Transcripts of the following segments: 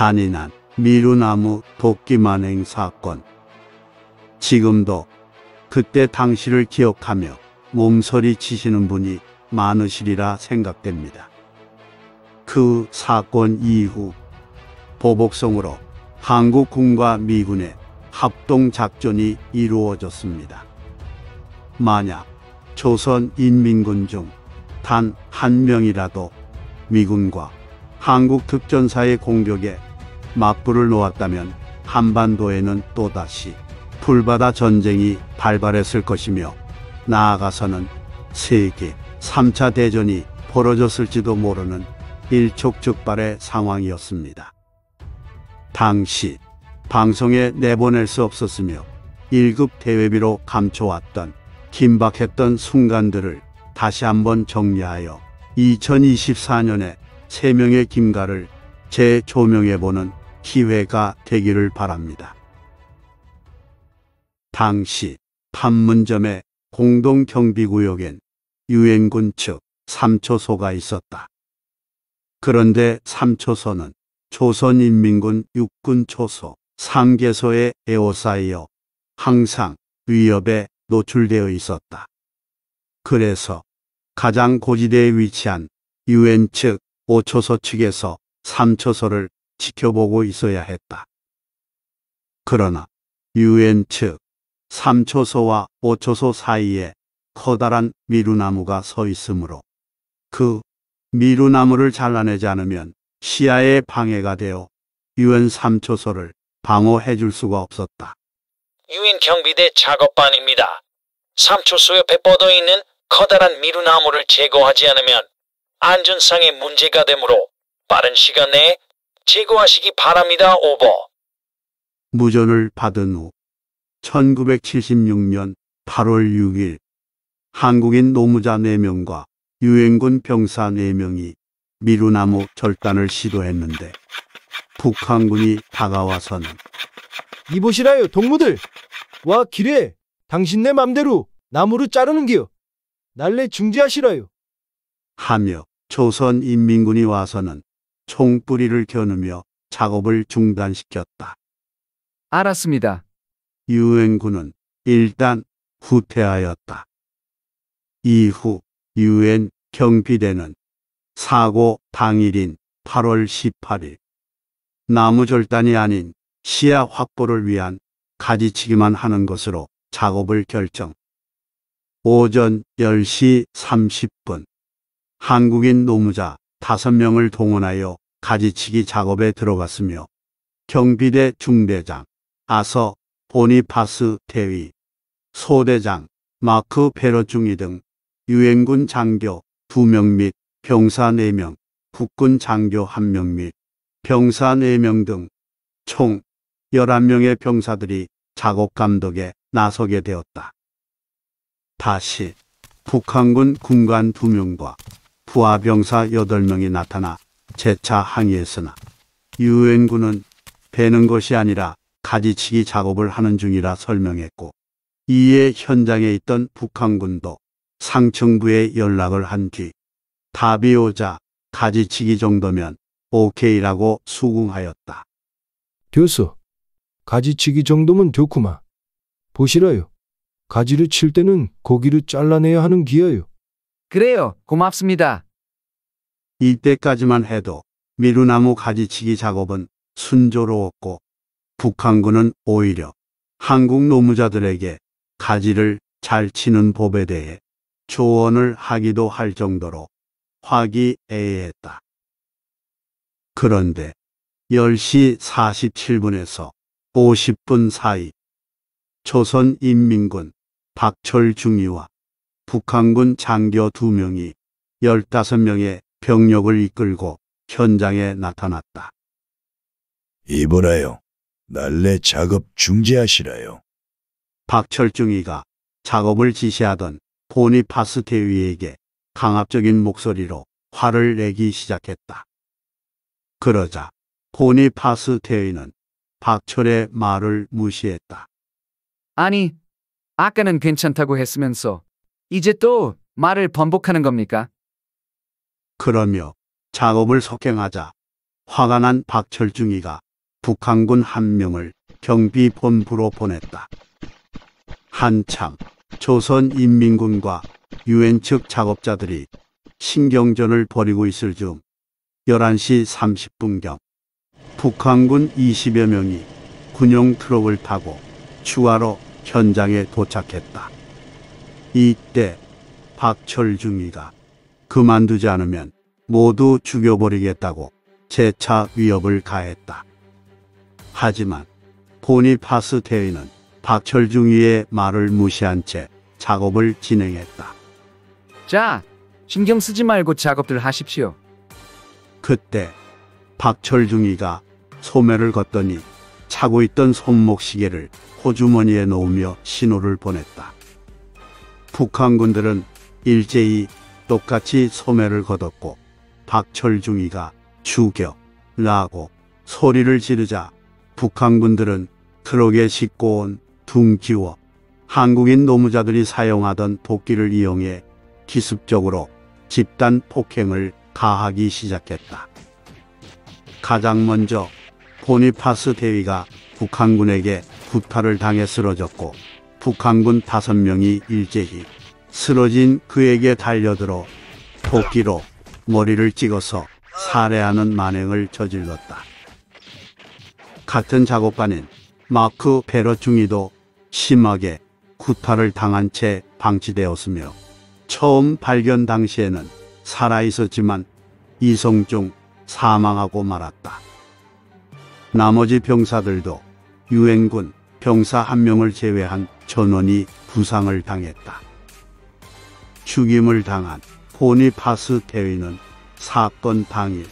잔인한 미루나무 도끼만행 사건. 지금도 그때 당시를 기억하며 몸서리 치시는 분이 많으시리라 생각됩니다. 그 사건 이후 보복성으로 한국군과 미군의 합동작전이 이루어졌습니다. 만약 조선인민군 중 단 한 명이라도 미군과 한국 특전사의 공격에 막불을 놓았다면 한반도에는 또다시 풀바다 전쟁이 발발했을 것이며 나아가서는 세계 3차 대전이 벌어졌을지도 모르는 일촉즉발의 상황이었습니다. 당시 방송에 내보낼 수 없었으며 1급 대회비로 감춰왔던 긴박했던 순간들을 다시 한번 정리하여 2024년에 3명의 김가를 재조명해보는 기회가 되기를 바랍니다. 당시 판문점의 공동경비구역엔 유엔군 측 3초소가 있었다. 그런데 3초소는 조선인민군 육군초소 3개소에 의에사이어 항상 위협에 노출되어 있었다. 그래서 가장 고지대에 위치한 유엔 측 5초소 측에서 3초소를 지켜보고 있어야 했다. 그러나 유엔 측 3초소와 5초소 사이에 커다란 미루나무가 서 있으므로 그 미루나무를 잘라내지 않으면 시야에 방해가 되어 유엔 3초소를 방어해 줄 수가 없었다. 유엔 경비대 작업반입니다. 3초소 옆에 뻗어 있는 커다란 미루나무를 제거하지 않으면 안전상의 문제가 되므로 빠른 시간 내에 제거하시기 바랍니다. 오버. 무전을 받은 후 1976년 8월 6일 한국인 노무자 4명과 유엔군 병사 4명이 미루나무 절단을 시도했는데 북한군이 다가와서는 이보시라요 동무들 와 길에 당신네 맘대로 나무를 자르는 기요 날래 중지하시라요 하며 조선인민군이 와서는 총뿌리를 겨누며 작업을 중단시켰다. 알았습니다. 유엔군은 일단 후퇴하였다. 이후 유엔 경비대는 사고 당일인 8월 18일 나무 절단이 아닌 시야 확보를 위한 가지치기만 하는 것으로 작업을 결정. 오전 10시 30분 한국인 노무자 5명을 동원하여 가지치기 작업에 들어갔으며 경비대 중대장, 아서 보니파스 대위, 소대장 마크 페러 중위 등 유엔군 장교 2명 및 병사 4명, 국군 장교 1명 및 병사 4명 등 총 11명의 병사들이 작업 감독에 나서게 되었다. 다시 북한군 군관 2명과 부하병사 8명이 나타나 재차 항의했으나 유엔군은 베는 것이 아니라 가지치기 작업을 하는 중이라 설명했고 이에 현장에 있던 북한군도 상층부에 연락을 한 뒤 답이 오자 가지치기 정도면 오케이라고 수긍하였다. 됐어. 가지치기 정도면 좋구마. 보시라요. 가지를 칠 때는 고기를 잘라내야 하는 기여요. 그래요. 고맙습니다. 이때까지만 해도 미루나무 가지치기 작업은 순조로웠고 북한군은 오히려 한국 노무자들에게 가지를 잘 치는 법에 대해 조언을 하기도 할 정도로 화기애애했다. 그런데 10시 47분에서 50분 사이 조선인민군 박철 중위와 북한군 장교 2명이 15명의 병력을 이끌고 현장에 나타났다. 이보라요. 날래 작업 중지하시라요. 박철중이가 작업을 지시하던 보니 파스테위에게 강압적인 목소리로 화를 내기 시작했다. 그러자 보니 파스테위는 박철의 말을 무시했다. 아니, 아까는 괜찮다고 했으면서 이제 또 말을 번복하는 겁니까? 그러며 작업을 석행하자 화가 난 박철중이가 북한군 한 명을 경비본부로 보냈다. 한참 조선인민군과 유엔 측 작업자들이 신경전을 벌이고 있을 중 11시 30분경 북한군 20여 명이 군용 트럭을 타고 추가로 현장에 도착했다. 이때 박철중이가 그만두지 않으면 모두 죽여버리겠다고 재차 위협을 가했다. 하지만 보니파스 대위는 박철중 위의 말을 무시한 채 작업을 진행했다. 자, 신경 쓰지 말고 작업들 하십시오. 그때 박철중이가 소매를 걷더니 차고 있던 손목시계를 호주머니에 놓으며 신호를 보냈다. 북한군들은 일제히 똑같이 소매를 걷었고 박철중이가 죽여 라고 소리를 지르자 북한군들은 트럭에 싣고 온 둥기워 한국인 노무자들이 사용하던 도끼를 이용해 기습적으로 집단 폭행을 가하기 시작했다. 가장 먼저 보니파스 대위가 북한군에게 부타를 당해 쓰러졌고 북한군 5명이 일제히 쓰러진 그에게 달려들어 도끼로 머리를 찍어서 살해하는 만행을 저질렀다. 같은 작업반인 마크 베러 중위도 심하게 구타를 당한 채 방치되었으며 처음 발견 당시에는 살아있었지만 이성종 사망하고 말았다. 나머지 병사들도 유엔군 병사 한 명을 제외한 전원이 부상을 당했다. 죽임을 당한 보니파스 대위는 사건 당일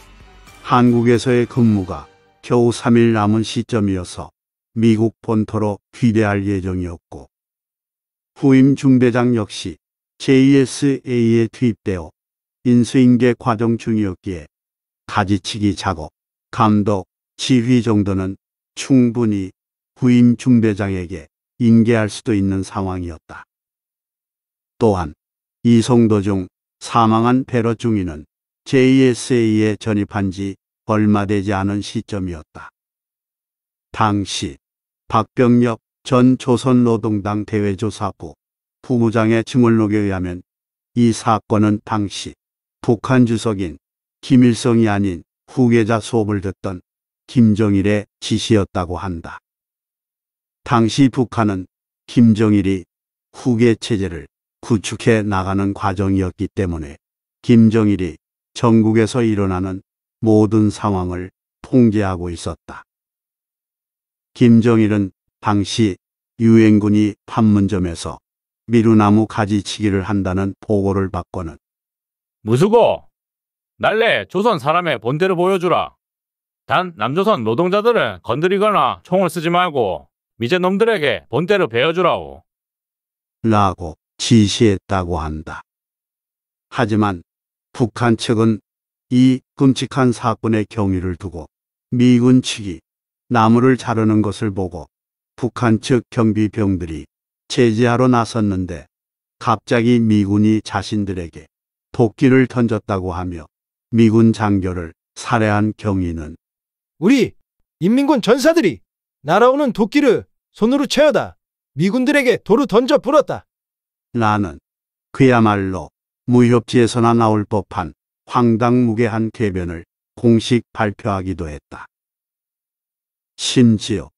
한국에서의 근무가 겨우 3일 남은 시점이어서 미국 본토로 귀대할 예정이었고 후임 중대장 역시 JSA에 투입되어 인수인계 과정 중이었기에 가지치기 작업, 감독, 지휘 정도는 충분히 후임 중대장에게 인계할 수도 있는 상황이었다. 또한 이성도중 사망한 베러중이는 JSA에 전입한 지 얼마 되지 않은 시점이었다. 당시 박병엽 전 조선노동당 대외조사부 부무장의 증언록에 의하면 이 사건은 당시 북한 주석인 김일성이 아닌 후계자 수업을 듣던 김정일의 지시였다고 한다. 당시 북한은 김정일이 후계 체제를 구축해 나가는 과정이었기 때문에 김정일이 전국에서 일어나는 모든 상황을 통제하고 있었다. 김정일은 당시 유엔군이 판문점에서 미루나무 가지치기를 한다는 보고를 받고는 무수고! 날래 조선 사람의 본대를 보여주라. 단 남조선 노동자들은 건드리거나 총을 쓰지 말고 미제놈들에게 본대를 베어주라오. 라고 지시했다고 한다. 하지만 북한 측은 이 끔찍한 사건의 경위를 두고 미군 측이 나무를 자르는 것을 보고 북한 측 경비병들이 제재하러 나섰는데 갑자기 미군이 자신들에게 도끼를 던졌다고 하며 미군 장교를 살해한 경위는 우리 인민군 전사들이 날아오는 도끼를 손으로 채워다 미군들에게 도로 던져 불었다. 나는 그야말로 무협지에서나 나올 법한 황당무계한 개변을 공식 발표하기도 했다. 심지어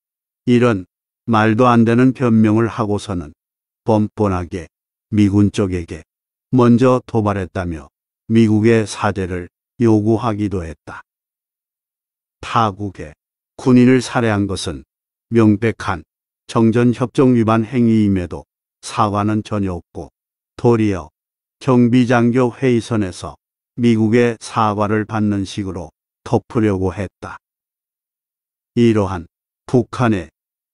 이런 말도 안 되는 변명을 하고서는 뻔뻔하게 미군 쪽에게 먼저 도발했다며 미국의 사죄를 요구하기도 했다. 타국의 군인을 살해한 것은 명백한 정전협정 위반 행위임에도 사과는 전혀 없고 도리어 경비장교 회의선에서 미국의 사과를 받는 식으로 덮으려고 했다. 이러한 북한의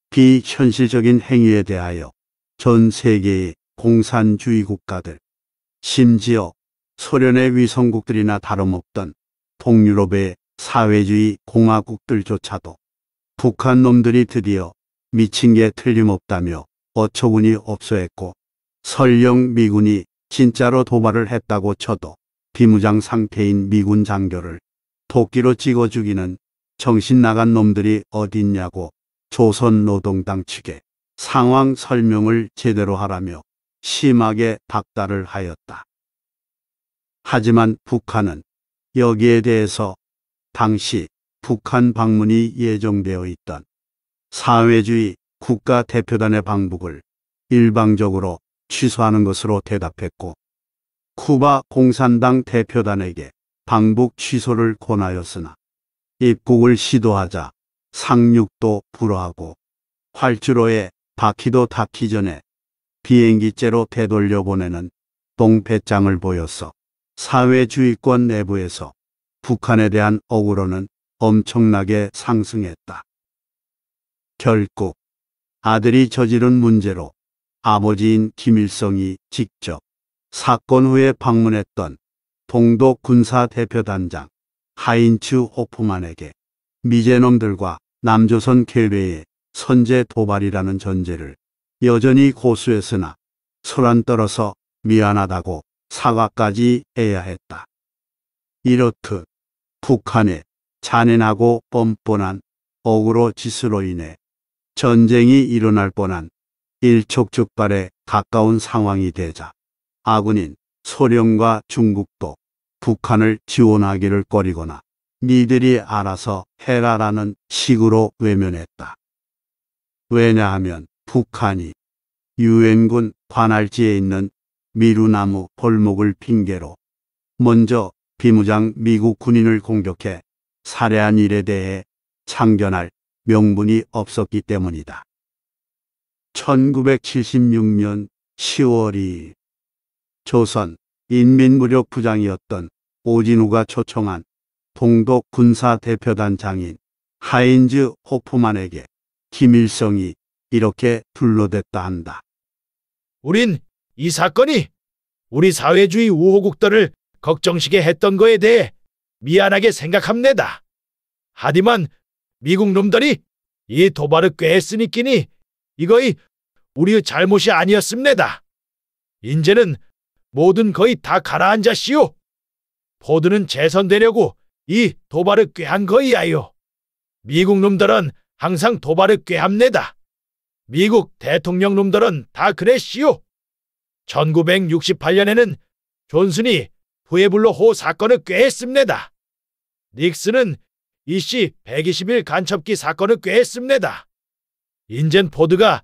비현실적인 행위에 대하여 전 세계의 공산주의 국가들, 심지어 소련의 위성국들이나 다름없던 동유럽의 사회주의 공화국들조차도 북한 놈들이 드디어 미친 게 틀림없다며 어처구니 없어했고 설령 미군이 진짜로 도발을 했다고 쳐도 비무장 상태인 미군 장교를 토끼로 찍어 죽이는 정신 나간 놈들이 어딨냐고 조선노동당 측에 상황 설명을 제대로 하라며 심하게 박달을 하였다. 하지만 북한은 여기에 대해서 당시 북한 방문이 예정되어 있던 사회주의 국가대표단의 방북을 일방적으로 취소하는 것으로 대답했고 쿠바 공산당 대표단에게 방북 취소를 권하였으나 입국을 시도하자 상륙도 불허하고 활주로에 바퀴도 닿기 전에 비행기째로 되돌려 보내는 동패장을 보여서 사회주의권 내부에서 북한에 대한 억울로는 엄청나게 상승했다. 결국 아들이 저지른 문제로 아버지인 김일성이 직접 사건 후에 방문했던 동독 군사 대표단장 하인츠 호프만에게 미제놈들과 남조선 계례의 선제 도발이라는 전제를 여전히 고수했으나 소란 떨어서 미안하다고 사과까지 해야 했다. 이렇듯 북한의 잔인하고 뻔뻔한 억울로 짓으로 인해 전쟁이 일어날 뻔한 일촉즉발에 가까운 상황이 되자 아군인 소련과 중국도 북한을 지원하기를 꺼리거나 니들이 알아서 해라라는 식으로 외면했다. 왜냐하면 북한이 유엔군 관할지에 있는 미루나무 골목을 핑계로 먼저 비무장 미국 군인을 공격해 살해한 일에 대해 창견할 명분이 없었기 때문이다. 1976년 10월 2일 조선 인민무력부장이었던 오진우가 초청한 동독 군사대표단 장인 하인즈 호프만에게 김일성이 이렇게 둘러댔다 한다. 우린 이 사건이 우리 사회주의 우호국들을 걱정시게 했던 거에 대해 미안하게 생각합니다. 하지만 미국 놈들이 이 도발을 꾀했으니 끼니 이거이 우리의 잘못이 아니었습니다. 인제는 모든 거의 다 가라앉았시오. 포드는 재선되려고 이 도발을 꾀한 거이야요. 미국 놈들은 항상 도발을 꾀합니다. 미국 대통령 놈들은 다 그랬시오. 1968년에는 존슨이 부에블로 호 사건을 꾀했습니다. 닉슨은 이씨 1 2 0일 간첩기 사건을 꾀했습니다. 인젠 포드가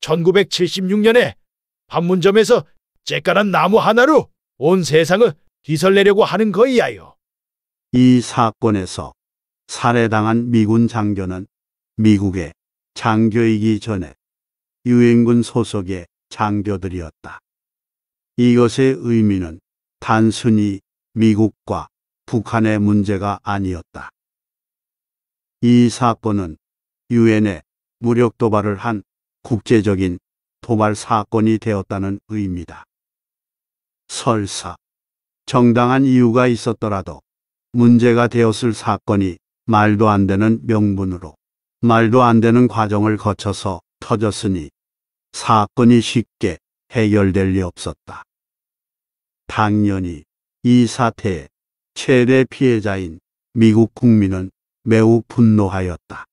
1976년에 판문점에서 째깔한 나무 하나로 온 세상을 뒤설내려고 하는 거이야요. 이 사건에서 살해당한 미군 장교는 미국의 장교이기 전에 유엔군 소속의 장교들이었다. 이것의 의미는 단순히 미국과 북한의 문제가 아니었다. 이 사건은 유엔의 무력 도발을 한 국제적인 도발 사건이 되었다는 의미다. 설사 정당한 이유가 있었더라도 문제가 되었을 사건이 말도 안 되는 명분으로 말도 안 되는 과정을 거쳐서 터졌으니 사건이 쉽게 해결될 리 없었다. 당연히 이 사태의 최대 피해자인 미국 국민은 매우 분노하였다.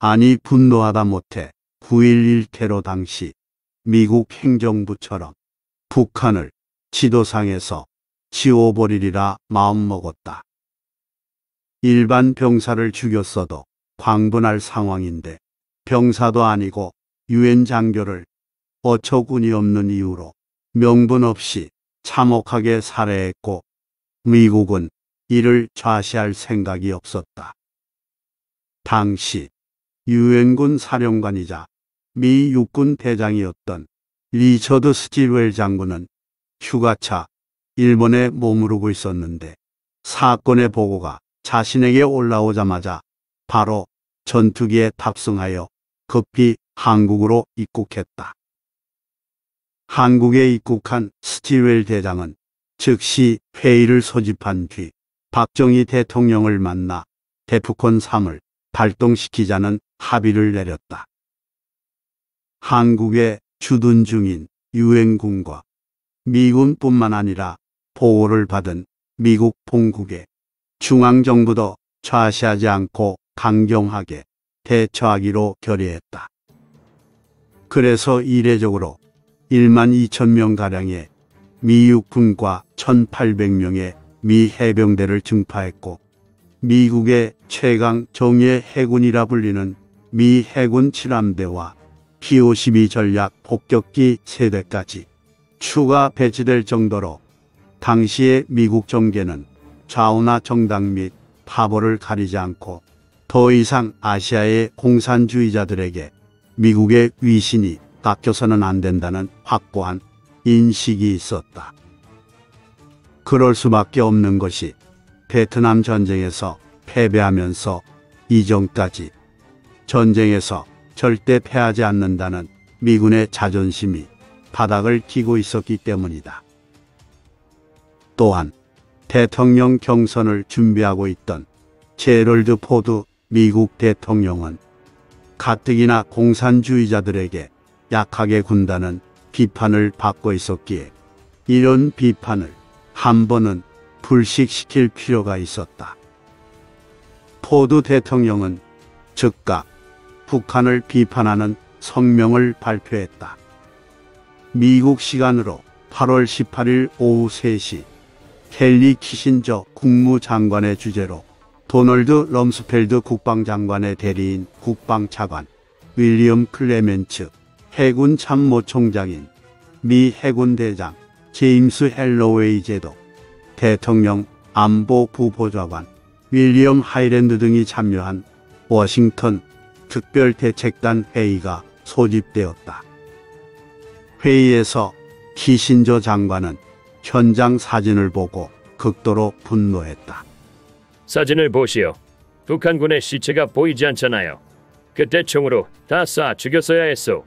아니 분노하다 못해 9.11 테러 당시 미국 행정부처럼 북한을 지도상에서 지워버리리라 마음먹었다. 일반 병사를 죽였어도 광분할 상황인데 병사도 아니고 유엔 장교를 어처구니 없는 이유로 명분 없이 참혹하게 살해했고 미국은 이를 좌시할 생각이 없었다. 당시 유엔군 사령관이자 미 육군 대장이었던 리처드 스틸웰 장군은 휴가차 일본에 머무르고 있었는데 사건의 보고가 자신에게 올라오자마자 바로 전투기에 탑승하여 급히 한국으로 입국했다. 한국에 입국한 스틸웰 대장은 즉시 회의를 소집한 뒤 박정희 대통령을 만나 대프콘 3을 발동시키자는 합의를 내렸다. 한국에 주둔 중인 유엔군과 미군뿐만 아니라 보호를 받은 미국 본국에 중앙정부도 좌시하지 않고 강경하게 대처하기로 결의했다. 그래서 이례적으로 1만 2천 명가량의 미육군과 1,800명의 미 해병대를 증파했고 미국의 최강 정예 해군이라 불리는 미 해군 7함대와 P-52 전략 폭격기 세대까지 추가 배치될 정도로 당시의 미국 정계는 좌우나 정당 및 파벌을 가리지 않고 더 이상 아시아의 공산주의자들에게 미국의 위신이 깎여서는 안 된다는 확고한 인식이 있었다. 그럴 수밖에 없는 것이 베트남 전쟁에서 패배하면서 이정까지 전쟁에서 절대 패하지 않는다는 미군의 자존심이 바닥을 튀고 있었기 때문이다. 또한 대통령 경선을 준비하고 있던 제럴드 포드 미국 대통령은 가뜩이나 공산주의자들에게 약하게 군다는 비판을 받고 있었기에 이런 비판을 한 번은 불식시킬 필요가 있었다. 포드 대통령은 즉각 북한을 비판하는 성명을 발표했다. 미국 시간으로 8월 18일 오후 3시 헨리 키신저 국무장관의 주재로 도널드 럼스펠드 국방장관의 대리인 국방차관, 윌리엄 클레멘츠 해군 참모총장인 미 해군 대장, 제임스 헬로웨이 제도 대통령 안보 부보좌관, 윌리엄 하이랜드 등이 참여한 워싱턴 특별대책단 회의가 소집되었다. 회의에서 키신저 장관은 현장 사진을 보고 극도로 분노했다. 사진을 보시오. 북한군의 시체가 보이지 않잖아요. 그때 총으로 다 쏴 죽였어야 했소.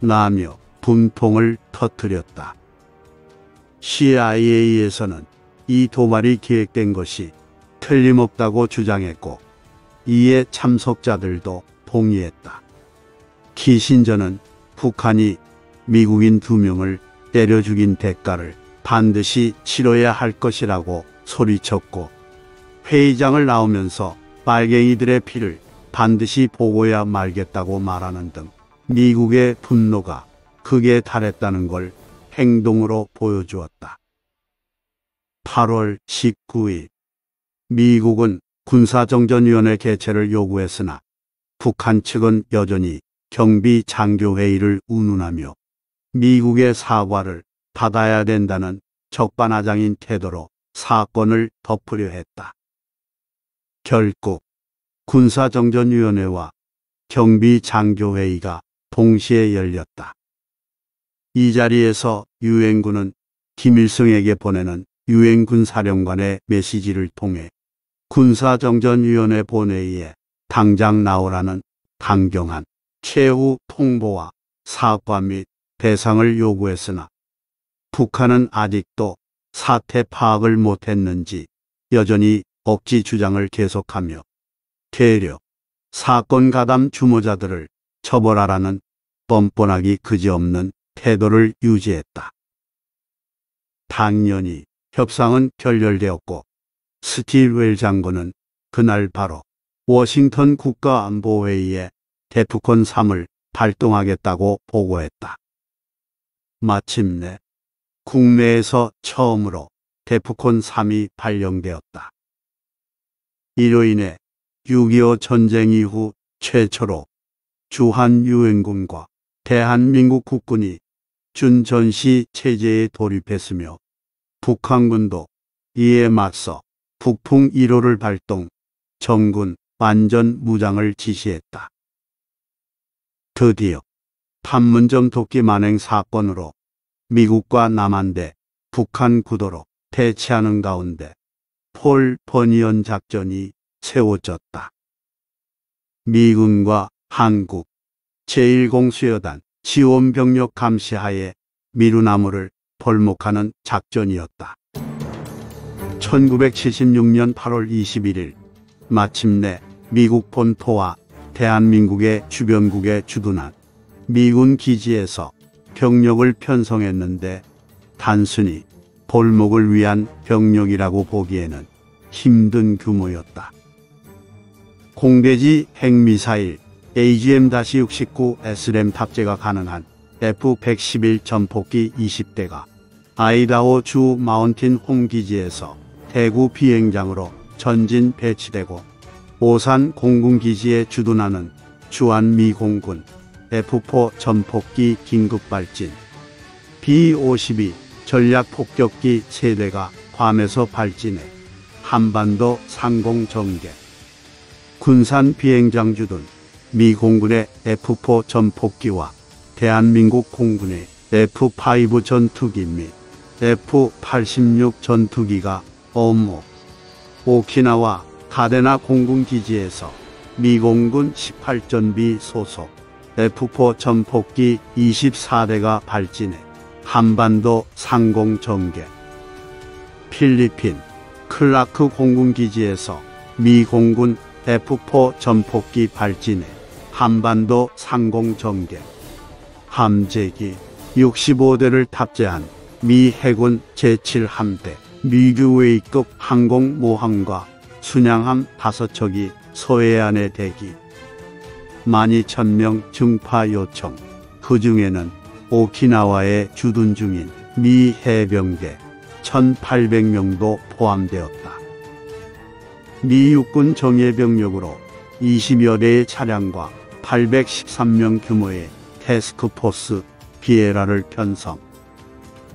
라며 분통을 터뜨렸다. CIA에서는 이 도발이 기획된 것이 틀림없다고 주장했고 이에 참석자들도 동의했다. 키신저는 북한이 미국인 두 명을 때려 죽인 대가를 반드시 치러야 할 것이라고 소리쳤고 회의장을 나오면서 빨갱이들의 피를 반드시 보고야 말겠다고 말하는 등 미국의 분노가 극에 달했다는 걸 행동으로 보여주었다. 8월 19일 미국은 군사정전위원회 개최를 요구했으나 북한 측은 여전히 경비 장교회의를 운운하며 미국의 사과를 받아야 된다는 적반하장인 태도로 사건을 덮으려 했다. 결국 군사정전위원회와 경비장교회의가 동시에 열렸다. 이 자리에서 유엔군은 김일성에게 보내는 유엔군 사령관의 메시지를 통해 군사정전위원회 본회의에 당장 나오라는 강경한 최후 통보와 사과 및대상을 요구했으나 북한은 아직도 사태 파악을 못했는지 여전히 억지 주장을 계속하며 되려 사건 가담 주모자들을 처벌하라는 뻔뻔하기 그지없는 태도를 유지했다. 당연히 협상은 결렬되었고 스틸웰 장군은 그날 바로 워싱턴 국가안보회의에 대프콘 3을 발동하겠다고 보고했다. 마침내 국내에서 처음으로 대프콘 3이 발령되었다. 이로 인해 6.25 전쟁 이후 최초로 주한 유엔군과 대한민국 국군이 준전시 체제에 돌입했으며 북한군도 이에 맞서 북풍 1호를 발동, 정군 완전 무장을 지시했다. 드디어 판문점 도끼 만행 사건으로 미국과 남한대 북한 구도로 대치하는 가운데 폴 버니언 작전이 세워졌다. 미군과 한국, 제1공수여단, 지원 병력 감시하에 미루나무를 벌목하는 작전이었다. 1976년 8월 21일 마침내 미국 본토와 대한민국의 주변국에 주둔한 미군 기지에서 병력을 편성했는데 단순히 볼목을 위한 병력이라고 보기에는 힘든 규모였다. 공대지 핵미사일, AGM-69 SRAM 탑재가 가능한 F-111 전폭기 20대가 아이다호 주 마운틴 홈기지에서 대구 비행장으로 전진 배치되고 오산 공군기지에 주둔하는 주한미 공군 F-4 전폭기 긴급발진 B-52 전략폭격기 세대가 괌에서 발진해 한반도 상공정계 군산 비행장 주둔 미 공군의 F4 전폭기와 대한민국 공군의 F5 전투기 및 F86 전투기가 업무 오키나와 가데나 공군기지에서 미 공군 18전비 소속 F4 전폭기 24대가 발진해 한반도 상공 전개 필리핀 클라크 공군기지에서 미 공군 F4 전폭기 발진해 한반도 상공정계, 함재기 65대를 탑재한 미 해군 제7함대 미규웨이급 항공모함과 순양함 5척이 서해안에 대기 12,000명 증파 요청 그 중에는 오키나와에 주둔 중인 미 해병대 1,800명도 포함되었다. 미 육군 정예병력으로 20여 대의 차량과 813명 규모의 테스크포스 비에라를 편성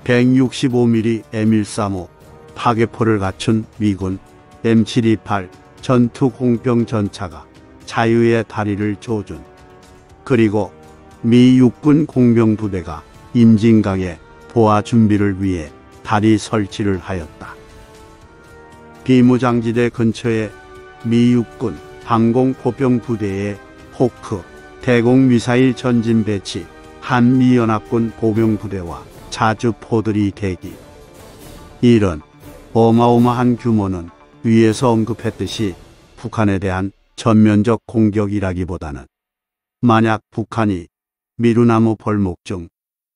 165mm M135 파괴포를 갖춘 미군 M728 전투공병 전차가 자유의 다리를 조준 그리고 미 육군 공병부대가 임진강의 보아 준비를 위해 다리 설치를 하였다. 비무장지대 근처에 미 육군 항공포병 부대의 포크, 대공 미사일 전진 배치, 한미연합군 보병부대와 자주포들이 대기. 이런 어마어마한 규모는 위에서 언급했듯이 북한에 대한 전면적 공격이라기보다는 만약 북한이 미루나무 벌목 중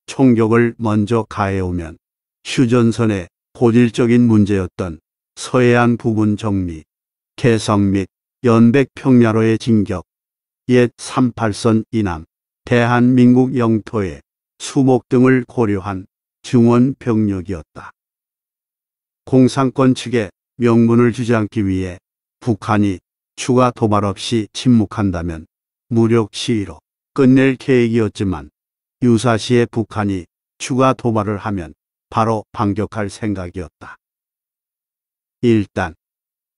총격을 먼저 가해오면 휴전선의 고질적인 문제였던 서해안 부분 정리, 개성 및 연백 평야로의 진격, 옛 38선 이남, 대한민국 영토의 수목 등을 고려한 증원 병력이었다. 공산권 측에 명분을 주지 않기 위해 북한이 추가 도발 없이 침묵한다면 무력 시위로 끝낼 계획이었지만 유사시에 북한이 추가 도발을 하면 바로 반격할 생각이었다. 일단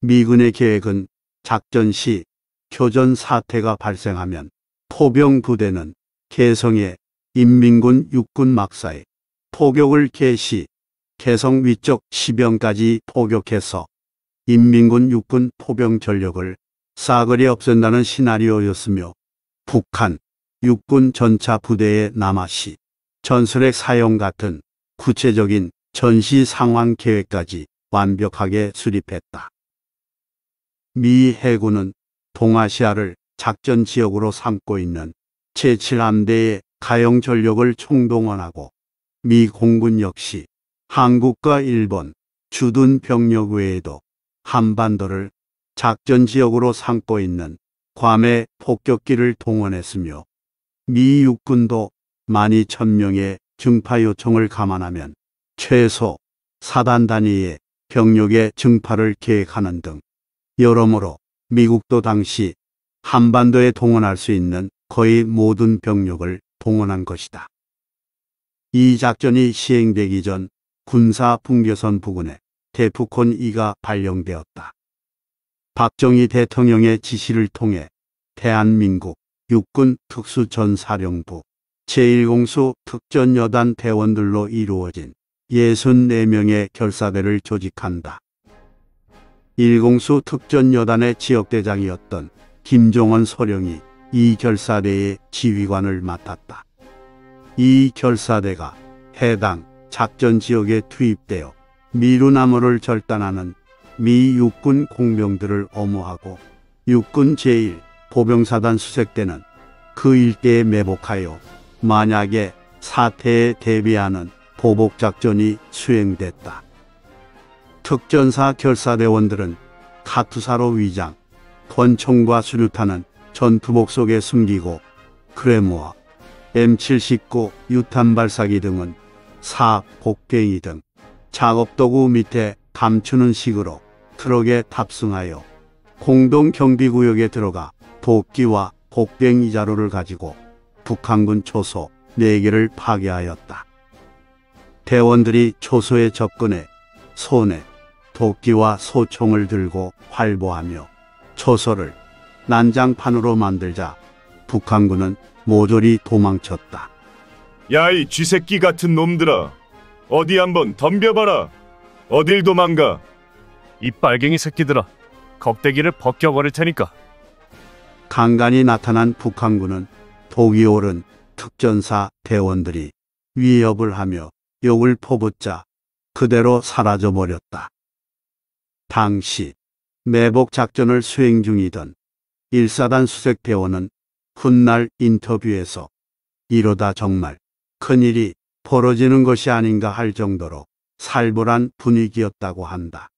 미군의 계획은 작전 시 교전 사태가 발생하면 포병 부대는 개성의 인민군 육군 막사에 포격을 개시, 개성 위쪽 시병까지 포격해서 인민군 육군 포병 전력을 싸그리 없앤다는 시나리오였으며 북한 육군 전차 부대의 남아시, 전술핵 사용 같은 구체적인 전시 상황 계획까지 완벽하게 수립했다. 미 해군은 동아시아를 작전 지역으로 삼고 있는 제7함대의 가용 전력을 총동원하고 미 공군 역시 한국과 일본 주둔 병력 외에도 한반도를 작전 지역으로 삼고 있는 괌의 폭격기를 동원했으며 미 육군도 12,000명의 증파 요청을 감안하면 최소 4단 단위의 병력의 증파를 계획하는 등 여러모로 미국도 당시 한반도에 동원할 수 있는 거의 모든 병력을 동원한 것이다. 이 작전이 시행되기 전 군사 분계선 부근에 대프콘 2가 발령되었다. 박정희 대통령의 지시를 통해 대한민국 육군 특수전사령부 제1공수 특전여단 대원들로 이루어진 64명의 결사대를 조직한다. 일공수 특전여단의 지역대장이었던 김종원 소령이 이 결사대의 지휘관을 맡았다. 이 결사대가 해당 작전 지역에 투입되어 미루나무를 절단하는 미 육군 공병들을 엄호하고 육군 제1 보병사단 수색대는 그 일대에 매복하여 만약에 사태에 대비하는 보복작전이 수행됐다. 특전사 결사대원들은 카투사로 위장, 권총과 수류탄은 전투복 속에 숨기고 크레모어, M79, 유탄 발사기 등은 사, 복갱이 등 작업도구 밑에 감추는 식으로 트럭에 탑승하여 공동 경비구역에 들어가 도끼와 복갱이 자루를 가지고 북한군 초소 4개를 파괴하였다. 대원들이 초소에 접근해 손에 도끼와 소총을 들고 활보하며 초소를 난장판으로 만들자 북한군은 모조리 도망쳤다. 야 이 쥐새끼 같은 놈들아 어디 한번 덤벼봐라 어딜 도망가 이 빨갱이 새끼들아 겁대기를 벗겨버릴 테니까 간간히 나타난 북한군은 독이 오른 특전사 대원들이 위협을 하며 욕을 퍼붓자 그대로 사라져버렸다. 당시 매복 작전을 수행 중이던 일사단 수색 대원은 훗날 인터뷰에서 이러다 정말 큰일이 벌어지는 것이 아닌가 할 정도로 살벌한 분위기였다고 한다.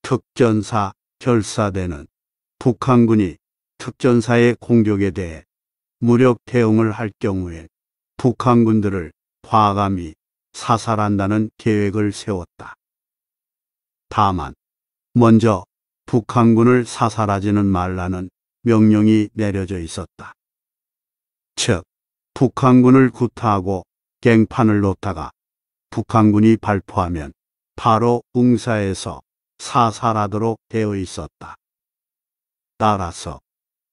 특전사 결사대는 북한군이 특전사의 공격에 대해 무력 대응을 할 경우에 북한군들을 과감히 사살한다는 계획을 세웠다. 다만 먼저 북한군을 사살하지는 말라는 명령이 내려져 있었다. 즉 북한군을 구타하고 갱판을 놓다가 북한군이 발포하면 바로 응사에서 사살하도록 되어 있었다. 따라서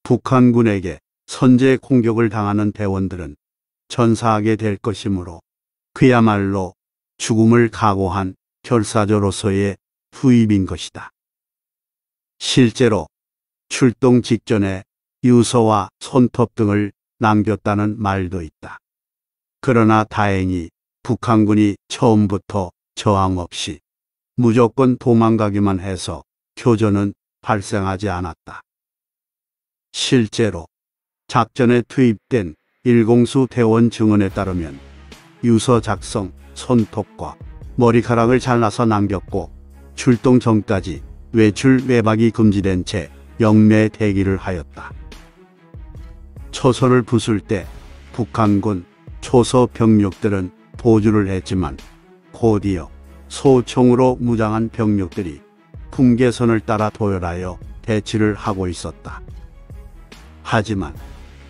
북한군에게 선제 공격을 당하는 대원들은 전사하게 될 것이므로 그야말로 죽음을 각오한 결사조로서의 투입인 것이다. 실제로 출동 직전에 유서와 손톱 등을 남겼다는 말도 있다. 그러나 다행히 북한군이 처음부터 저항 없이 무조건 도망가기만 해서 교전은 발생하지 않았다. 실제로 작전에 투입된 일공수 대원 증언에 따르면 유서 작성, 손톱과 머리카락을 잘라서 남겼고 출동 전까지 외출 외박이 금지된 채영매 대기를 하였다. 초소를 부술 때 북한군 초소 병력들은 보조를 했지만 곧이어 소총으로 무장한 병력들이 풍계선을 따라 도열하여 대치를 하고 있었다. 하지만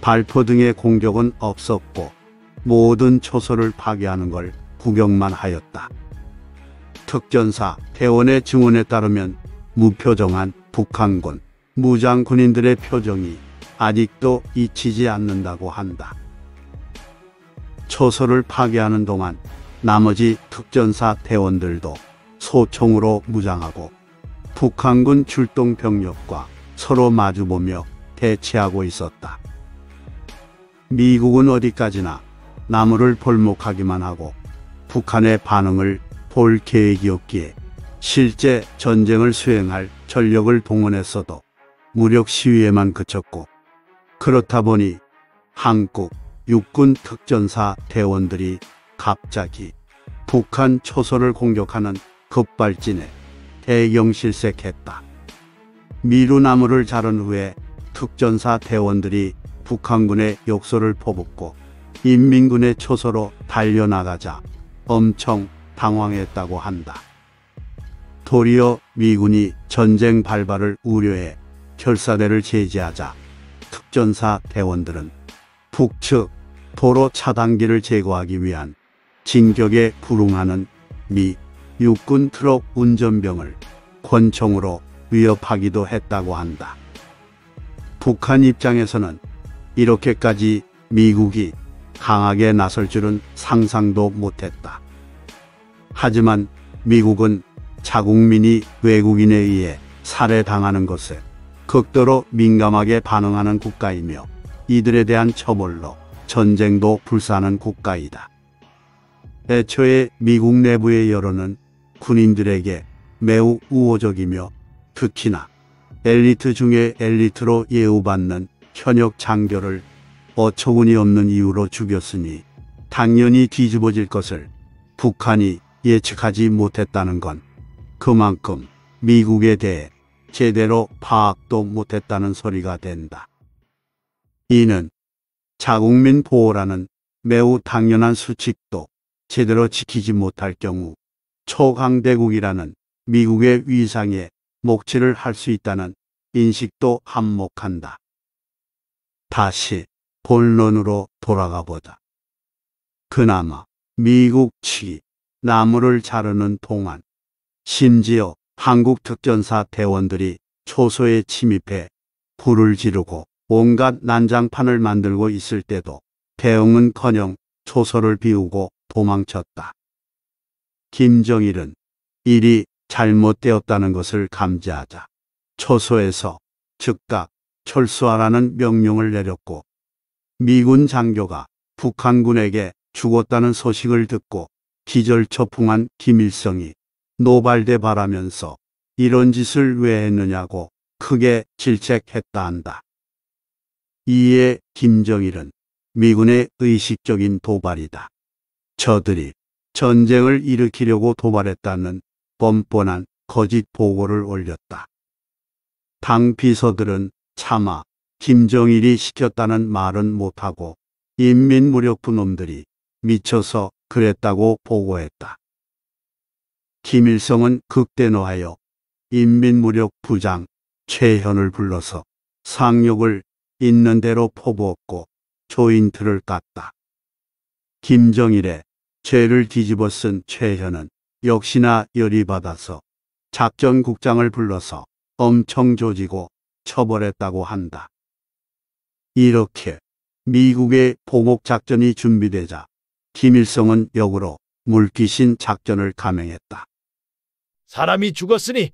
발포 등의 공격은 없었고 모든 초소를 파괴하는 걸 구경만 하였다. 특전사 태원의 증언에 따르면 무표정한 북한군 무장 군인들의 표정이 아직도 잊히지 않는다고 한다. 초소를 파괴하는 동안 나머지 특전사 대원들도 소총으로 무장하고 북한군 출동 병력과 서로 마주보며 대치하고 있었다. 미국은 어디까지나 나무를 볼목하기만 하고 북한의 반응을 볼 계획이었기에 실제 전쟁을 수행할 전력을 동원했어도 무력 시위에만 그쳤고 그렇다 보니 한국 육군 특전사 대원들이 갑자기 북한 초소를 공격하는 급발진에 대경실색했다. 미루나무를 자른 후에 특전사 대원들이 북한군의 욕설을 퍼붓고 인민군의 초소로 달려나가자 엄청 방황했다고 한다. 도리어 미군이 전쟁 발발을 우려해 결사대를 제지하자 특전사 대원들은 북측 도로 차단기를 제거하기 위한 진격에 불응하는 미 육군 트럭 운전병을 권총으로 위협하기도 했다고 한다. 북한 입장에서는 이렇게까지 미국이 강하게 나설 줄은 상상도 못했다. 하지만 미국은 자국민이 외국인에 의해 살해당하는 것에 극도로 민감하게 반응하는 국가이며 이들에 대한 처벌로 전쟁도 불사하는 국가이다. 애초에 미국 내부의 여론은 군인들에게 매우 우호적이며 특히나 엘리트 중에 엘리트로 예우받는 현역 장교를 어처구니 없는 이유로 죽였으니 당연히 뒤집어질 것을 북한이 예측하지 못했다는 건 그만큼 미국에 대해 제대로 파악도 못했다는 소리가 된다. 이는 자국민 보호라는 매우 당연한 수칙도 제대로 지키지 못할 경우 초강대국이라는 미국의 위상에 목치를 할 수 있다는 인식도 한몫한다. 다시 본론으로 돌아가 보다. 그나마 미국 측이 나무를 자르는 동안 심지어 한국특전사 대원들이 초소에 침입해 불을 지르고 온갖 난장판을 만들고 있을 때도 대응은커녕 초소를 비우고 도망쳤다. 김정일은 일이 잘못되었다는 것을 감지하자 초소에서 즉각 철수하라는 명령을 내렸고 미군 장교가 북한군에게 죽었다는 소식을 듣고 기절처풍한 김일성이 노발대 바라면서 이런 짓을 왜 했느냐고 크게 질책했다 한다. 이에 김정일은 미군의 의식적인 도발이다. 저들이 전쟁을 일으키려고 도발했다는 뻔뻔한 거짓 보고를 올렸다. 당 비서들은 차마 김정일이 시켰다는 말은 못하고 인민무력부 놈들이 미쳐서 그랬다고 보고했다. 김일성은 극대노하여 인민무력 부장 최현을 불러서 상욕을 있는 대로 퍼부었고 조인트를 깠다. 김정일의 죄를 뒤집어 쓴 최현은 역시나 열이 받아서 작전국장을 불러서 엄청 조지고 처벌했다고 한다. 이렇게 미국의 보복작전이 준비되자 김일성은 역으로 물귀신 작전을 감행했다. 사람이 죽었으니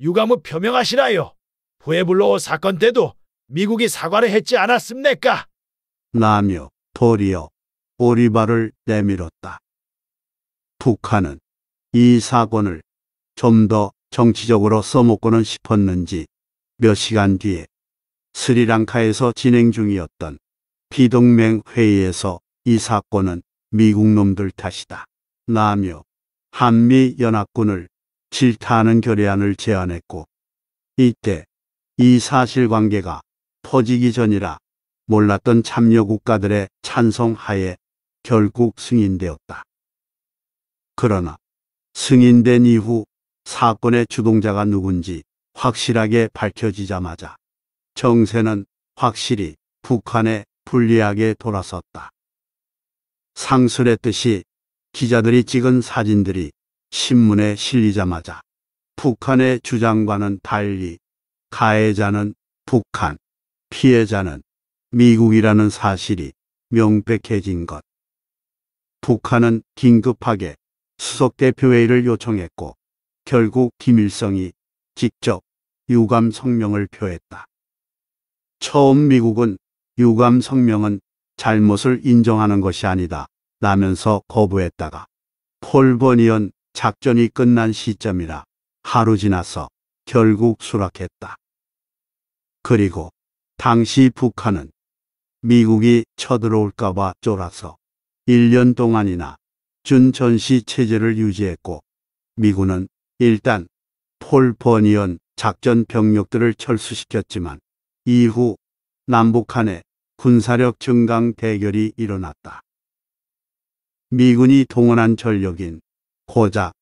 유감무표명하시나요 부에블로 사건 때도 미국이 사과를 했지 않았습니까? 라며 도리어 오리발을 내밀었다. 북한은 이 사건을 좀 더 정치적으로 써먹고는 싶었는지 몇 시간 뒤에 스리랑카에서 진행 중이었던 비동맹 회의에서 이 사건은 미국 놈들 탓이다. 라며 한미연합군을 질타하는 결의안을 제안했고 이때 이 사실관계가 터지기 전이라 몰랐던 참여 국가들의 찬성하에 결국 승인되었다. 그러나 승인된 이후 사건의 주동자가 누군지 확실하게 밝혀지자마자 정세는 확실히 북한에 불리하게 돌아섰다. 상술했듯이 기자들이 찍은 사진들이 신문에 실리자마자 북한의 주장과는 달리 가해자는 북한, 피해자는 미국이라는 사실이 명백해진 것. 북한은 긴급하게 수석대표회의를 요청했고 결국 김일성이 직접 유감 성명을 표했다. 처음 미국은 유감 성명은 잘못을 인정하는 것이 아니다. 라면서 거부했다가 폴버니언 작전이 끝난 시점이라 하루 지나서 결국 수락했다. 그리고 당시 북한은 미국이 쳐들어올까봐 쫄아서 1년 동안이나 준전시 체제를 유지했고 미군은 일단 폴버니언 작전 병력들을 철수시켰지만 이후 남북한의 군사력 증강 대결이 일어났다. 미군이 동원한 전력인 고작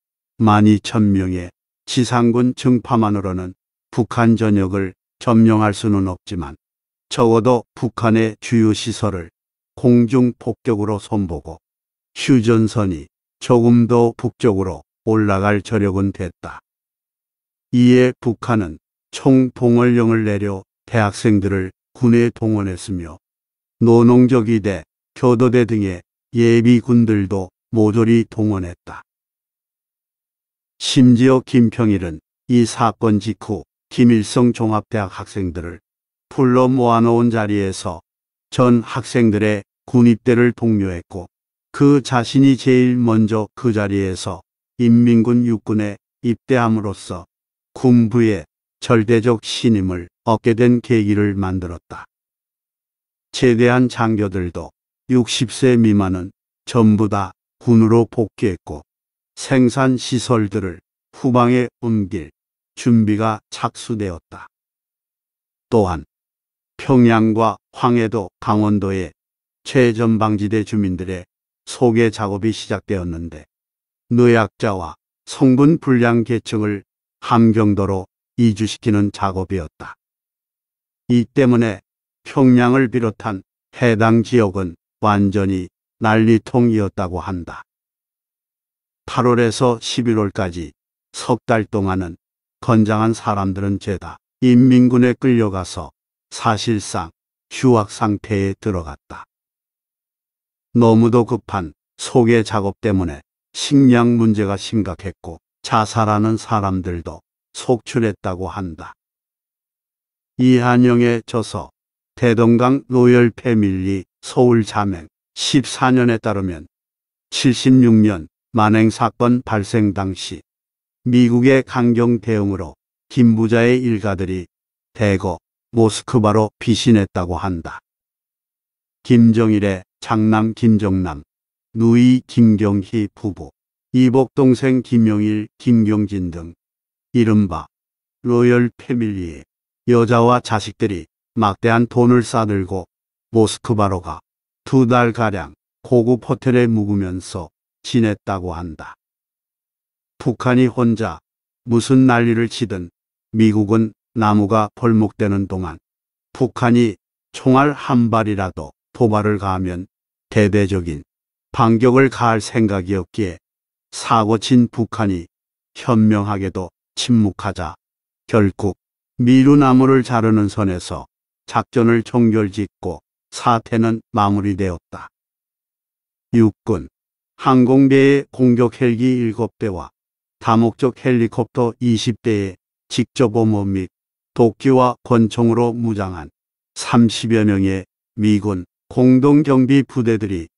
12,000명의 지상군 증파만으로는 북한 전역을 점령할 수는 없지만 적어도 북한의 주요 시설을 공중 폭격으로 손보고 휴전선이 조금 더 북쪽으로 올라갈 저력은 됐다. 이에 북한은 총동원령을 내려 대학생들을 군에 동원했으며 노농적기대 교도대 등의 예비군들도 모조리 동원했다. 심지어 김평일은 이 사건 직후 김일성 종합대학 학생들을 풀러 모아놓은 자리에서 전 학생들의 군입대를 독려했고 그 자신이 제일 먼저 그 자리에서 인민군 육군에 입대함으로써 군부의 절대적 신임을 얻게 된 계기를 만들었다. 제대한 장교들도 60세 미만은 전부 다 군으로 복귀했고 생산 시설들을 후방에 옮길 준비가 착수되었다. 또한 평양과 황해도 강원도의 최전방지대 주민들의 소개 작업이 시작되었는데 노약자와 성분 불량 계층을 함경도로 이주시키는 작업이었다. 이 때문에 평양을 비롯한 해당 지역은 완전히 난리통이었다고 한다. 8월에서 11월까지 석 달 동안은 건장한 사람들은 죄다 인민군에 끌려가서 사실상 휴학 상태에 들어갔다. 너무도 급한 소개 작업 때문에 식량 문제가 심각했고 자살하는 사람들도 속출했다고 한다. 이한영의 저서 대동강 로열 패밀리 서울 자맹 14년에 따르면 76년 만행 사건 발생 당시 미국의 강경 대응으로 김부자의 일가들이 대거 모스크바로 피신했다고 한다. 김정일의 장남 김정남, 누이 김경희 부부, 이복동생 김영일, 김경진 등 이른바 로열 패밀리의 여자와 자식들이 막대한 돈을 싸들고 모스크바로 가 두 달가량 고급 호텔에 묵으면서 지냈다고 한다. 북한이 혼자 무슨 난리를 치든 미국은 나무가 벌목되는 동안 북한이 총알 한 발이라도 도발을 가하면 대대적인 반격을 가할 생각이었기에 사고친 북한이 현명하게도 침묵하자 결국 미루나무를 자르는 선에서 작전을 종결짓고 사태는 마무리되었다. 육군 항공대의 공격 헬기 7대와 다목적 헬리콥터 2 0대의 직접 오모 및 도끼와 권총으로 무장한 30여 명의 미군 공동경비 부대들이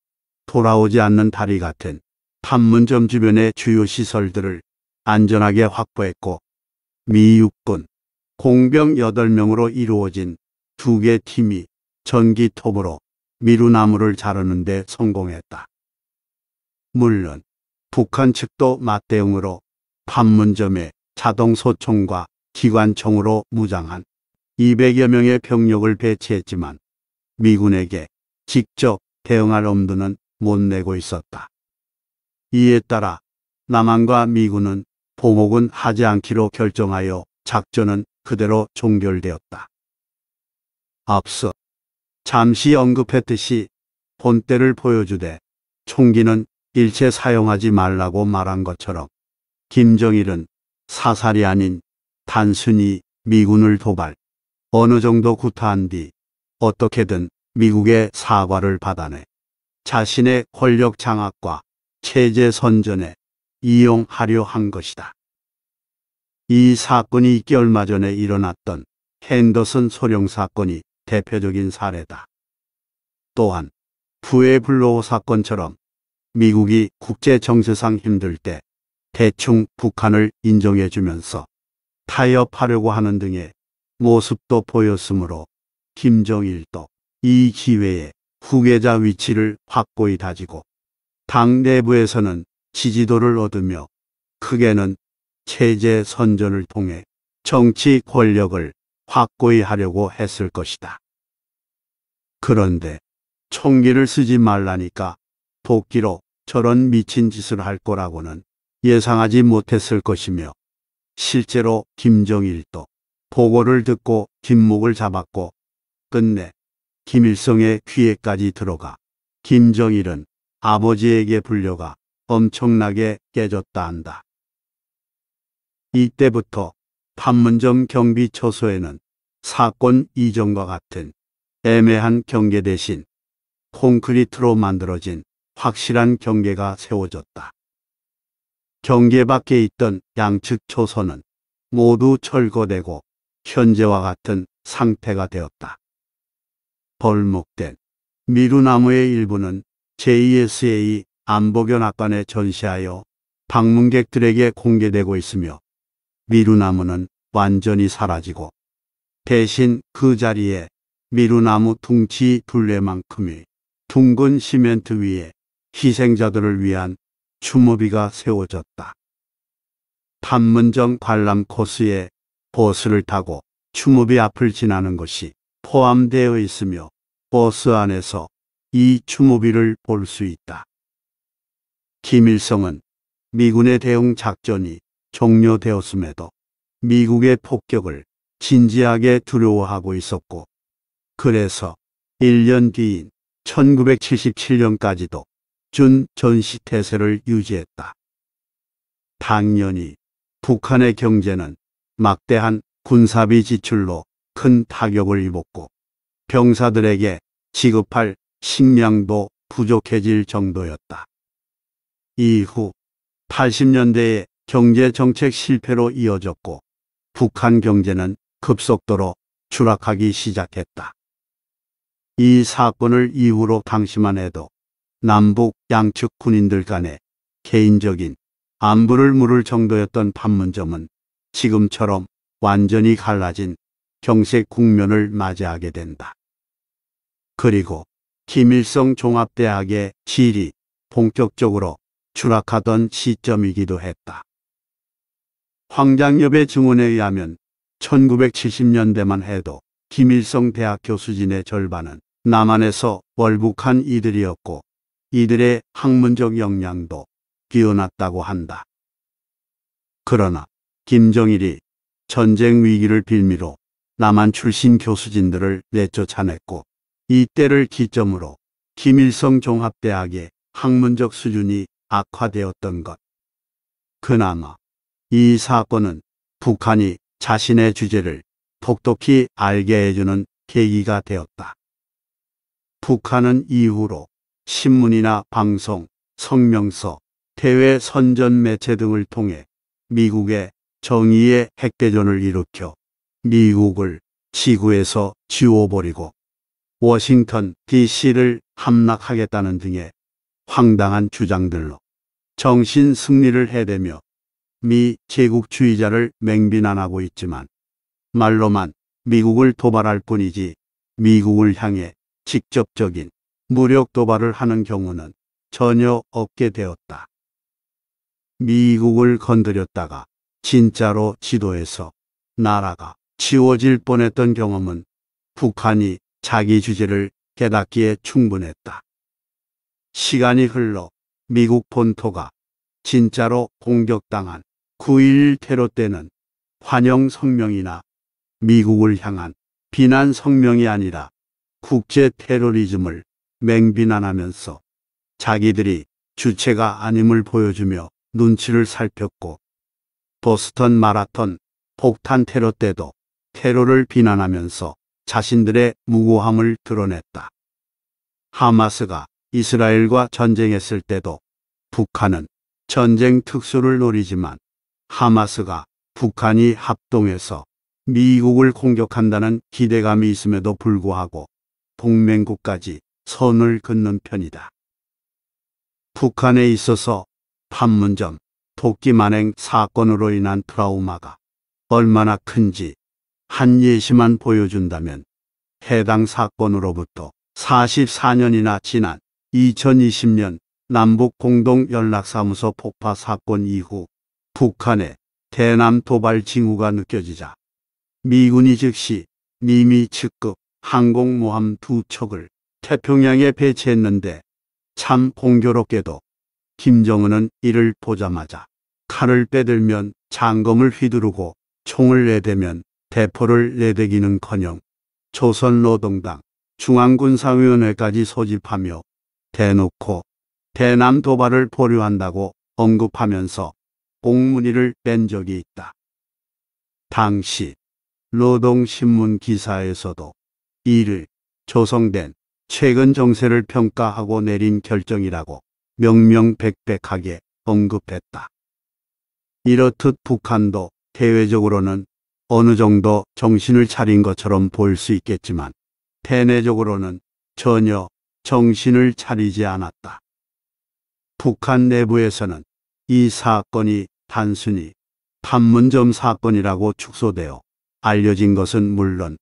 돌아오지 않는 다리 같은 판문점 주변의 주요 시설들을 안전하게 확보했고 미 육군 공병 8명으로 이루어진 두개 팀이 전기톱으로 미루나무를 자르는데 성공했다. 물론 북한 측도 맞대응으로 판문점에 자동소총과 기관총으로 무장한 200여 명의 병력을 배치했지만 미군에게 직접 대응할 엄두는 못 내고 있었다. 이에 따라 남한과 미군은 보목은 하지 않기로 결정하여 작전은 그대로 종결되었다. 앞서 잠시 언급했듯이 본때를 보여주되 총기는 일체 사용하지 말라고 말한 것처럼 김정일은 사살이 아닌 단순히 미군을 도발, 어느 정도 구타한 뒤 어떻게든 미국의 사과를 받아내 자신의 권력 장악과 체제 선전에 이용하려 한 것이다. 이 사건이 있기 얼마 전에 일어났던 핸더슨 소령 사건이 대표적인 사례다. 또한 부의블로우 사건처럼 미국이 국제 정세상 힘들 때 대충 북한을 인정해주면서 타협하려고 하는 등의 모습도 보였으므로 김정일도 이 기회에 후계자 위치를 확고히 다지고 당 내부에서는 지지도를 얻으며 크게는 체제 선전을 통해 정치 권력을 확고히 하려고 했을 것이다. 그런데 총기를 쓰지 말라니까 도끼로 저런 미친 짓을 할 거라고는 예상하지 못했을 것이며 실제로 김정일도 보고를 듣고 김목을 잡았고 끝내 김일성의 귀에까지 들어가 김정일은 아버지에게 불려가 엄청나게 깨졌다 한다. 이때부터 판문점 경비처소에는 사건 이전과 같은 애매한 경계 대신 콘크리트로 만들어진 확실한 경계가 세워졌다. 경계 밖에 있던 양측 초소는 모두 철거되고 현재와 같은 상태가 되었다. 벌목된 미루나무의 일부는 JSA 안보견 학관에 전시하여 방문객들에게 공개되고 있으며 미루나무는 완전히 사라지고 대신 그 자리에 미루나무 둥치 둘레만큼의 둥근 시멘트 위에 희생자들을 위한 추모비가 세워졌다. 판문점 관람 코스에 버스를 타고 추모비 앞을 지나는 것이 포함되어 있으며 버스 안에서 이 추모비를 볼 수 있다. 김일성은 미군의 대응 작전이 종료되었음에도 미국의 폭격을 진지하게 두려워하고 있었고 그래서 1년 뒤인 1977년까지도 준 전시 태세를 유지했다. 당연히 북한의 경제는 막대한 군사비 지출로 큰 타격을 입었고 병사들에게 지급할 식량도 부족해질 정도였다. 이후 80년대에 경제 정책 실패로 이어졌고 북한 경제는 급속도로 추락하기 시작했다. 이 사건을 이후로 당시만 해도 남북 양측 군인들 간의 개인적인 안부를 물을 정도였던 판문점은 지금처럼 완전히 갈라진 경색 국면을 맞이하게 된다. 그리고 김일성 종합대학의 질이 본격적으로 추락하던 시점이기도 했다. 황장엽의 증언에 의하면 1970년대만 해도 김일성 대학 교수진의 절반은 남한에서 월북한 이들이었고 이들의 학문적 역량도 뛰어났다고 한다. 그러나 김정일이 전쟁 위기를 빌미로 남한 출신 교수진들을 내쫓아냈고 이때를 기점으로 김일성 종합대학의 학문적 수준이 악화되었던 것. 그나마 이 사건은 북한이 자신의 주제를 똑똑히 알게 해주는 계기가 되었다. 북한은 이후로 신문이나 방송, 성명서, 대외 선전 매체 등을 통해 미국의 정의의 핵대전을 일으켜 미국을 지구에서 지워버리고 워싱턴 DC를 함락하겠다는 등의 황당한 주장들로 정신 승리를 해대며 미 제국주의자를 맹비난하고 있지만 말로만 미국을 도발할 뿐이지 미국을 향해 직접적인 무력 도발을 하는 경우는 전혀 없게 되었다. 미국을 건드렸다가 진짜로 지도에서 나라가 지워질 뻔했던 경험은 북한이 자기 주제를 깨닫기에 충분했다. 시간이 흘러 미국 본토가 진짜로 공격당한 9.1 테러 때는 환영 성명이나 미국을 향한 비난 성명이 아니라 국제 테러리즘을 맹비난하면서 자기들이 주체가 아님을 보여주며 눈치를 살폈고 보스턴 마라톤 폭탄 테러 때도 테러를 비난하면서 자신들의 무고함을 드러냈다. 하마스가 이스라엘과 전쟁했을 때도 북한은 전쟁 특수를 노리지만 하마스가 북한이 합동해서 미국을 공격한다는 기대감이 있음에도 불구하고 동맹국까지 선을 긋는 편이다. 북한에 있어서 판문점 도끼 만행 사건으로 인한 트라우마가 얼마나 큰지 한 예시만 보여준다면 해당 사건으로부터 44년이나 지난 2020년 남북 공동연락사무소 폭파 사건 이후 북한의 대남 도발 징후가 느껴지자 미군이 즉시 미미측급 항공모함 두 척을 태평양에 배치했는데 참 공교롭게도 김정은은 이를 보자마자 칼을 빼들면 장검을 휘두르고 총을 내대면 대포를 내대기는커녕 조선노동당 중앙군사위원회까지 소집하며 대놓고 대남 도발을 보류한다고 언급하면서 공문이를뺀 적이 있다. 당시 노동신문 기사에서도 이를 조성된 최근 정세를 평가하고 내린 결정이라고 명명백백하게 언급했다. 이렇듯 북한도 대외적으로는 어느 정도 정신을 차린 것처럼 볼수 있겠지만 대내적으로는 전혀 정신을 차리지 않았다. 북한 내부에서는 이 사건이 단순히 판문점 사건이라고 축소되어 알려진 것은 물론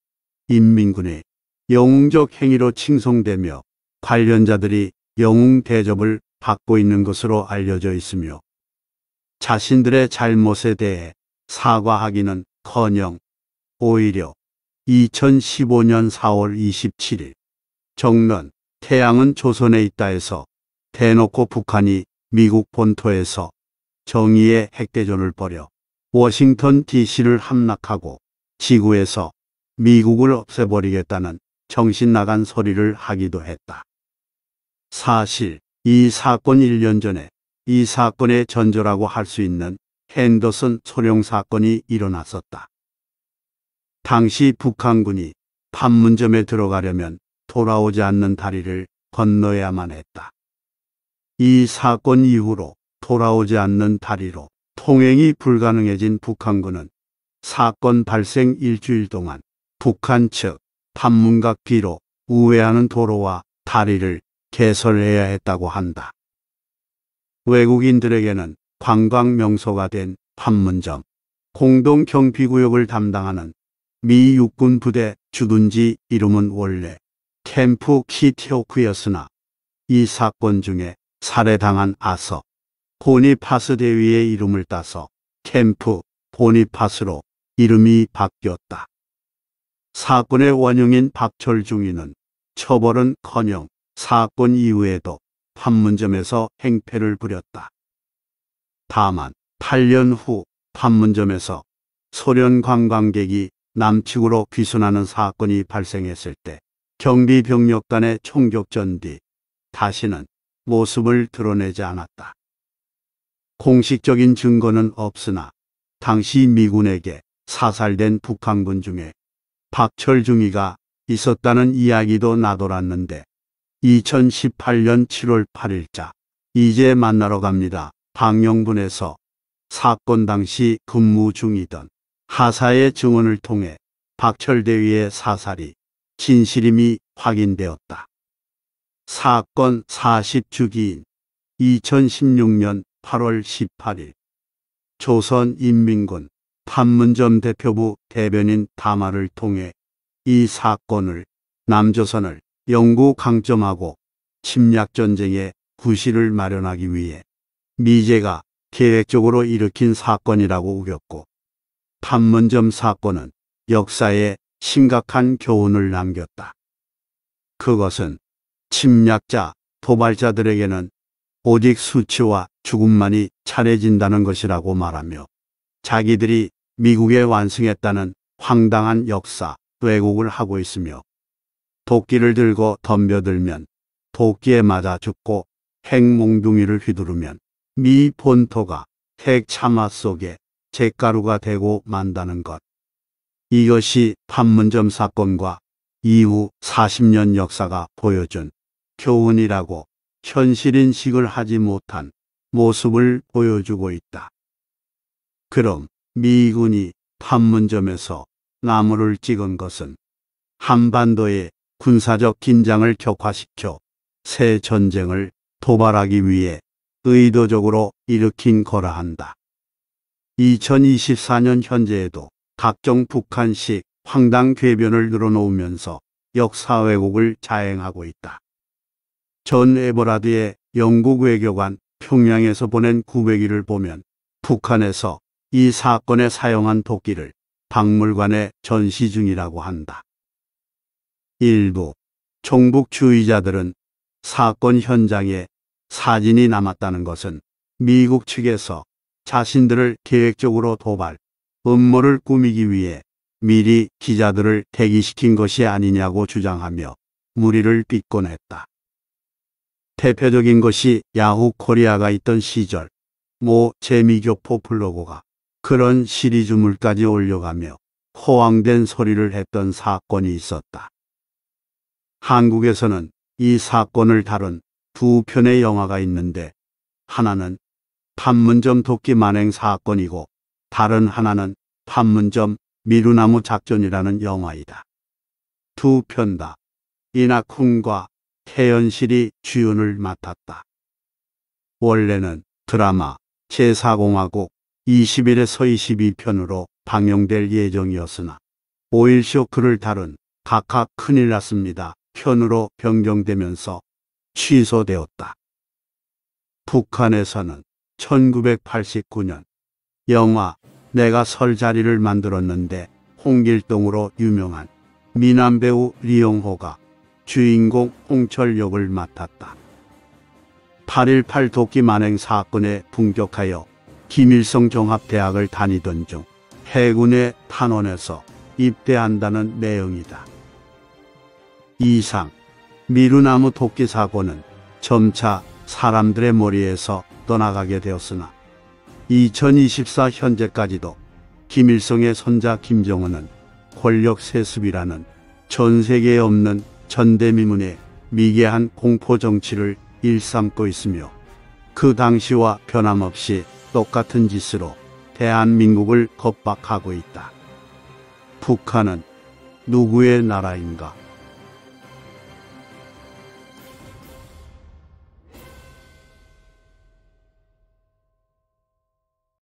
인민군의 영웅적 행위로 칭송되며 관련자들이 영웅 대접을 받고 있는 것으로 알려져 있으며 자신들의 잘못에 대해 사과하기는 커녕 오히려 2015년 4월 27일 정론 태양은 조선에 있다에서 대놓고 북한이 미국 본토에서 정의의 핵대전을 벌여 워싱턴 DC를 함락하고 지구에서 미국을 없애버리겠다는 정신 나간 소리를 하기도 했다. 사실 이 사건 1년 전에 이 사건의 전조라고 할 수 있는 핸더슨 소령 사건이 일어났었다. 당시 북한군이 판문점에 들어가려면 돌아오지 않는 다리를 건너야만 했다. 이 사건 이후로 돌아오지 않는 다리로 통행이 불가능해진 북한군은 사건 발생 일주일 동안 북한 측 판문각 비로 우회하는 도로와 다리를 개설해야 했다고 한다. 외국인들에게는 관광 명소가 된 판문점, 공동 경비구역을 담당하는 미 육군 부대 주둔지 이름은 원래 캠프 키티오크였으나 이 사건 중에 살해당한 아서 보니파스 대위의 이름을 따서 캠프 보니파스로 이름이 바뀌었다. 사건의 원흉인 박철중이는 처벌은커녕 사건 이후에도 판문점에서 행패를 부렸다. 다만 8년 후 판문점에서 소련 관광객이 남측으로 귀순하는 사건이 발생했을 때 경비병력 간의 총격전 뒤 다시는 모습을 드러내지 않았다. 공식적인 증거는 없으나 당시 미군에게 사살된 북한군 중에 박철 중이가 있었다는 이야기도 나돌았는데 2018년 7월 8일자 이제 만나러 갑니다. 방영분에서 사건 당시 근무 중이던 하사의 증언을 통해 박철 대위의 사살이 진실임이 확인되었다. 사건 40주기인 2016년 8월 18일 조선인민군 판문점 대표부 대변인 담화를 통해 이 사건을 남조선을 영구 강점하고 침략전쟁의 구실을 마련하기 위해 미제가 계획적으로 일으킨 사건이라고 우겼고 판문점 사건은 역사에 심각한 교훈을 남겼다. 그것은 침략자, 도발자들에게는 오직 수치와 죽음만이 차려진다는 것이라고 말하며 자기들이 미국에 완승했다는 황당한 역사, 왜곡을 하고 있으며 도끼를 들고 덤벼들면 도끼에 맞아 죽고 핵몽둥이를 휘두르면 미 본토가 핵 참화 속에 잿가루가 되고 만다는 것. 이것이 판문점 사건과 이후 40년 역사가 보여준 교훈이라고 현실인식을 하지 못한 모습을 보여주고 있다. 그럼 미군이 판문점에서 나무를 찍은 것은 한반도의 군사적 긴장을 격화시켜 새 전쟁을 도발하기 위해 의도적으로 일으킨 거라 한다. 2024년 현재에도 각종 북한식 황당 궤변을 늘어놓으면서 역사 왜곡을 자행하고 있다. 전 에버라드의 영국 외교관 평양에서 보낸 900일을 보면 북한에서 이 사건에 사용한 도끼를 박물관에 전시 중이라고 한다. 일부 종북주의자들은 사건 현장에 사진이 남았다는 것은 미국 측에서 자신들을 계획적으로 도발, 음모를 꾸미기 위해 미리 기자들을 대기시킨 것이 아니냐고 주장하며 무리를 빚곤 했다. 대표적인 것이 야후 코리아가 있던 시절 모 재미교포 블로거가 그런 시리즈물까지 올려가며 호황된 소리를 했던 사건이 있었다. 한국에서는 이 사건을 다룬 두 편의 영화가 있는데 하나는 판문점 도끼 만행 사건이고 다른 하나는 판문점 미루나무 작전이라는 영화이다. 두 편다 이나쿤과 태연실이 주연을 맡았다. 원래는 드라마 제4공화국 21에서 22편으로 방영될 예정이었으나 5일 쇼크를 다룬 각하 큰일 났습니다. 편으로 변경되면서 취소되었다. 북한에서는 1989년 영화 내가 설 자리를 만들었는데 홍길동으로 유명한 미남 배우 리용호가 주인공 홍철 역을 맡았다. 8.18 도끼 만행 사건에 분격하여 김일성 종합대학을 다니던 중 해군의 탄원에서 입대한다는 내용이다. 이상 미루나무 도끼 사고는 점차 사람들의 머리에서 떠나가게 되었으나 2024 현재까지도 김일성의 손자 김정은은 권력 세습이라는 전 세계에 없는 전대미문의 미개한 공포 정치를 일삼고 있으며 그 당시와 변함없이 똑같은 짓으로 대한민국을 겁박하고 있다. 북한은 누구의 나라인가?